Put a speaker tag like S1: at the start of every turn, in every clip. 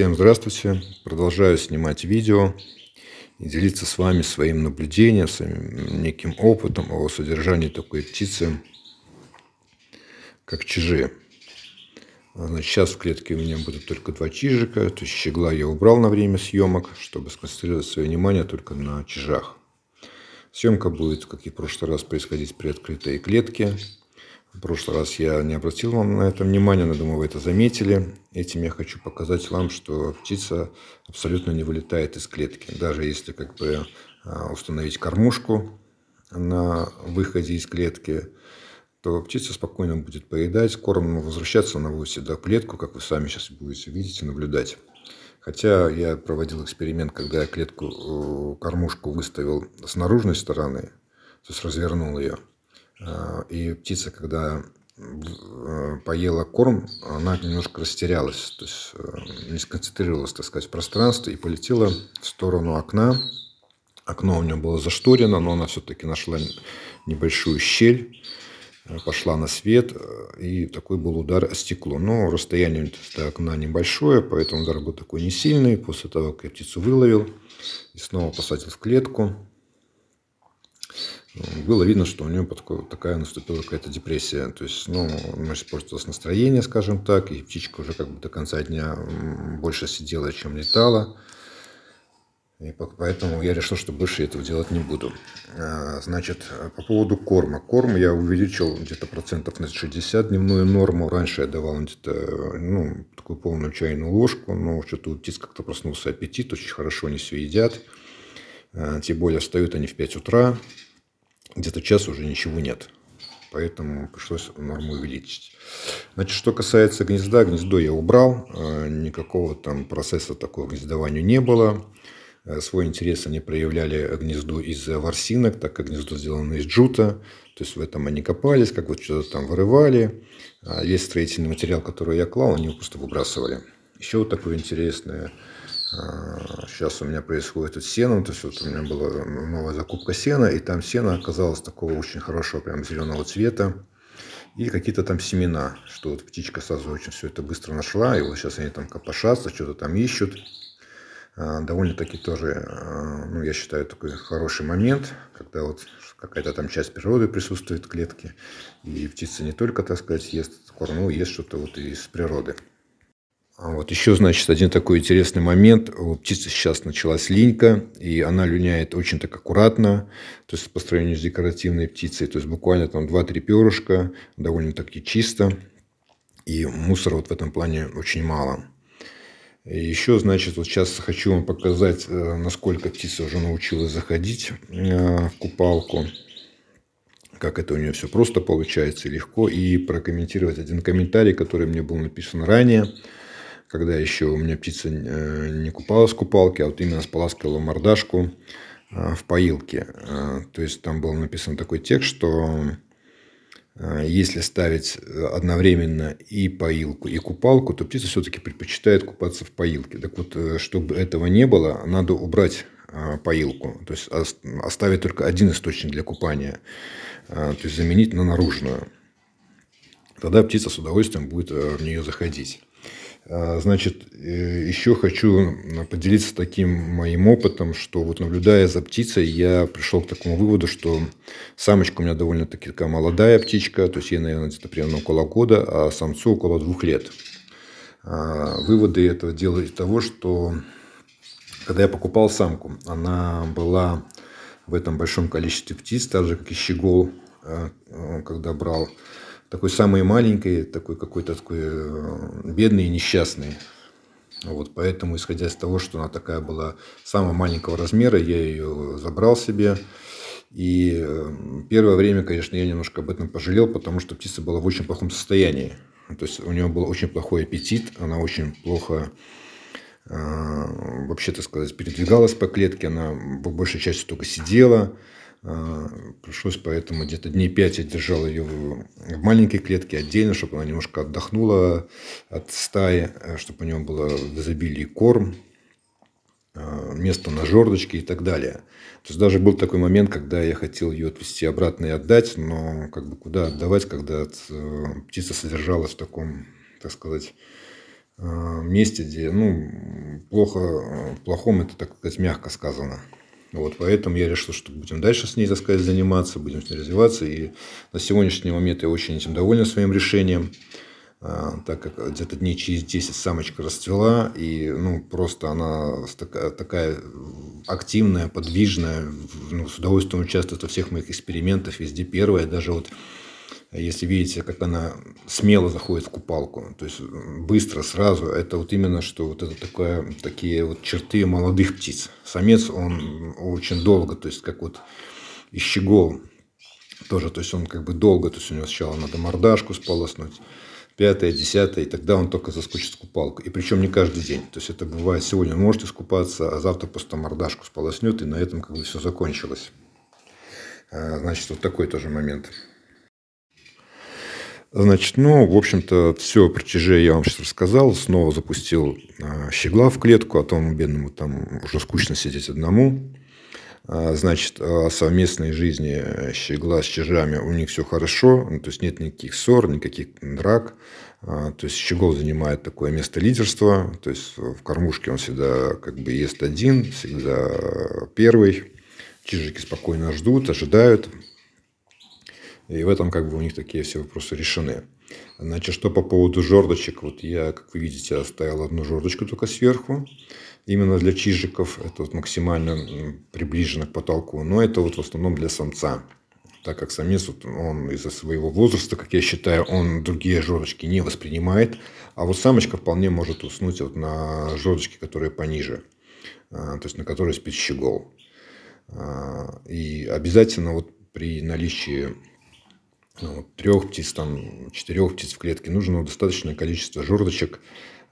S1: Всем здравствуйте! Продолжаю снимать видео и делиться с вами своим наблюдением, своим неким опытом о содержании такой птицы, как чижи. Значит, сейчас в клетке у меня будут только два чижика, то есть щегла я убрал на время съемок, чтобы сконцентрировать свое внимание только на чижах. Съемка будет, как и в прошлый раз, происходить при открытой клетке – в прошлый раз я не обратил вам на это внимания, но думаю, вы это заметили. Этим я хочу показать вам, что птица абсолютно не вылетает из клетки. Даже если как бы а, установить кормушку на выходе из клетки, то птица спокойно будет поедать, корм возвращаться она будет всегда в клетку, как вы сами сейчас будете видеть и наблюдать. Хотя я проводил эксперимент, когда я клетку, э, кормушку выставил с наружной стороны, то есть развернул ее – Э, и птица, когда э, поела корм, она немножко растерялась, то есть э, не сконцентрировалась, так сказать, в пространстве и полетела в сторону окна. Окно у нее было зашторено, но она все-таки нашла небольшую щель, пошла на свет, и такой был удар о стекло. Но расстояние до окна небольшое, поэтому удар был такой не сильный. После того, как я птицу выловил и снова посадил в клетку, было видно, что у него такое, такая наступила какая-то депрессия. То есть, ну, может, испортилось настроение, скажем так, и птичка уже как бы до конца дня больше сидела, чем летала. И поэтому я решил, что больше этого делать не буду. А, значит, по поводу корма. Корм я увеличил где-то процентов на 60 дневную норму. Раньше я давал где-то ну, такую полную чайную ложку, но что-то у птиц как-то проснулся аппетит, очень хорошо они все едят. А, тем более встают они в 5 утра, где-то час уже ничего нет. Поэтому пришлось норму увеличить. Значит, что касается гнезда, гнездо я убрал. Э, никакого там процесса такого гнездованию не было. Э, свой интерес они проявляли гнездо из ворсинок, так как гнездо сделано из джута. То есть в этом они копались, как вот что-то там вырывали. А весь строительный материал, который я клал, они просто выбрасывали. Еще вот такое интересное Э, сейчас у меня происходит с сеном, то есть вот у меня была новая закупка сена, и там сено оказалось такого очень хорошего, прям зеленого цвета. И какие-то там семена, что вот птичка сразу очень все это быстро нашла, и вот сейчас они там копошатся, что-то там ищут. Э, довольно-таки тоже, э, ну, я считаю, такой хороший момент, когда вот какая-то там часть природы присутствует в клетке, и птица не только, так сказать, ест корм, но ест что-то вот из природы. А вот еще, значит, один такой интересный момент. У птицы сейчас началась линька, и она линяет очень так аккуратно, то есть по сравнению с декоративной птицей. То есть буквально там 2-3 перышка, довольно-таки чисто. И мусора вот в этом плане очень мало. И еще, значит, вот сейчас хочу вам показать, э, насколько птица уже научилась заходить э, в купалку. Как это у нее все просто получается и легко. И прокомментировать один комментарий, который мне был написан ранее когда еще у меня птица э, не купалась в купалке, а вот именно споласкивала мордашку э, в поилке. Э, то есть там был написан такой текст, что если ставить одновременно и поилку, и купалку, то птица все-таки предпочитает купаться в поилке. Так вот, чтобы этого не было, надо убрать поилку, то есть оставить только один источник для купания, то есть заменить на наружную. Тогда птица с удовольствием будет в нее заходить. А, значит, э, еще хочу поделиться таким моим опытом, что вот наблюдая за птицей, я пришел к такому выводу, что самочка у меня довольно-таки такая молодая птичка, то есть ей, наверное, где-то примерно около года, а самцу около двух лет. А, выводы этого делаю из того, что когда я покупал самку, она была в этом большом количестве птиц, так же, как и щегол, а, когда брал такой самый маленький такой какой-то такой э, бедный и несчастной. Вот, поэтому, исходя из того, что она такая была самого маленького размера, я ее забрал себе. И э, первое время, конечно, я немножко об этом пожалел, потому что птица была в очень плохом состоянии. То есть у нее был очень плохой аппетит, она очень плохо э, вообще, то сказать, передвигалась по клетке, она по большей части только сидела, а, пришлось поэтому где-то дней пять я держал ее в маленькой клетке отдельно, чтобы она немножко отдохнула от стаи, э, чтобы у нее было в изобилии корм, а, место на жердочке и так далее. То есть даже был такой момент, когда я хотел ее отвести обратно и отдать, но как бы куда отдавать, когда э, птица содержалась в таком, так сказать, э, месте, где, ну, плохо, плохом это, так сказать, мягко сказано. Вот, поэтому я решил, что будем дальше с ней, так сказать, заниматься, будем с ней развиваться. И на сегодняшний момент я очень этим доволен своим решением, а, так как где-то дней через 10 самочка расцвела, и ну, просто она такая, такая активная, подвижная, ну, с удовольствием участвует во всех моих экспериментах, везде первая, даже вот а если видите, как она смело заходит в купалку, то есть быстро, сразу, это вот именно, что вот это такое, такие вот черты молодых птиц. Самец, он очень долго, то есть как вот ищегол тоже, то есть он как бы долго, то есть у него сначала надо мордашку сполоснуть, пятое, десятое, и тогда он только заскучит в купалку. И причем не каждый день. То есть это бывает, сегодня он может искупаться, а завтра просто мордашку сполоснет, и на этом как бы все закончилось. А, значит, вот такой тоже момент. Значит, ну, в общем-то, все про чижей я вам сейчас рассказал. Снова запустил а, щегла в клетку, а тому бедному там уже скучно сидеть одному. А, значит, о а, совместной жизни э, щегла с чижами у них все хорошо, ну, то есть нет никаких ссор, никаких драк. То есть щегол занимает такое место лидерства, то есть в кормушке он всегда как бы ест один, всегда первый. Чижики спокойно ждут, ожидают, и в этом как бы у них такие все вопросы решены. Значит, что по поводу жердочек. Вот я, как вы видите, оставил одну жердочку только сверху. Именно для чижиков это вот максимально приближено к потолку. Но это вот в основном для самца. Так как самец, вот он из-за своего возраста, как я считаю, он другие жердочки не воспринимает. А вот самочка вполне может уснуть вот на жердочке, которая пониже. А, то есть, на которой спит щегол. А, и обязательно вот при наличии ну, трех птиц, там, четырех птиц в клетке, нужно достаточное количество жердочек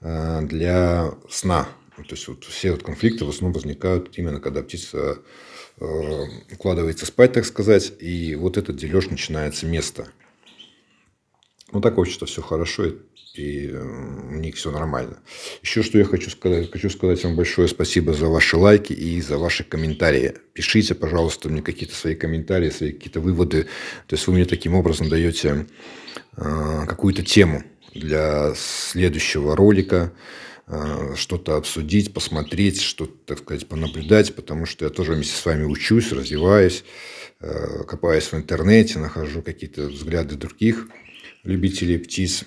S1: э, для сна. То есть вот все вот конфликты в основном возникают именно когда птица э, укладывается спать, так сказать, и вот этот дележ начинается место ну, так вообще-то все хорошо, и э, у них все нормально. Еще что я хочу сказать. Хочу сказать вам большое спасибо за ваши лайки и за ваши комментарии. Пишите, пожалуйста, мне какие-то свои комментарии, свои какие-то выводы. То есть вы мне таким образом даете э, какую-то тему для следующего ролика э, что-то обсудить, посмотреть, что-то, так сказать, понаблюдать, потому что я тоже вместе с вами учусь, развиваюсь, э, копаюсь в интернете, нахожу какие-то взгляды других любителей птиц.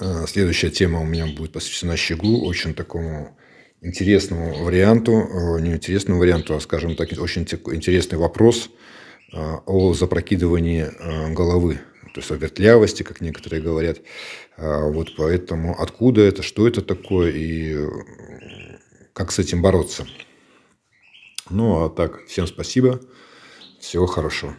S1: А, следующая тема у меня будет посвящена щеглу, очень такому интересному варианту, э, не интересному варианту, а, скажем так, очень интересный вопрос а, о запрокидывании а, головы, то есть о вертлявости, как некоторые говорят. Вот поэтому откуда это, что это такое и как с этим бороться. Ну, а так, всем спасибо, всего хорошего.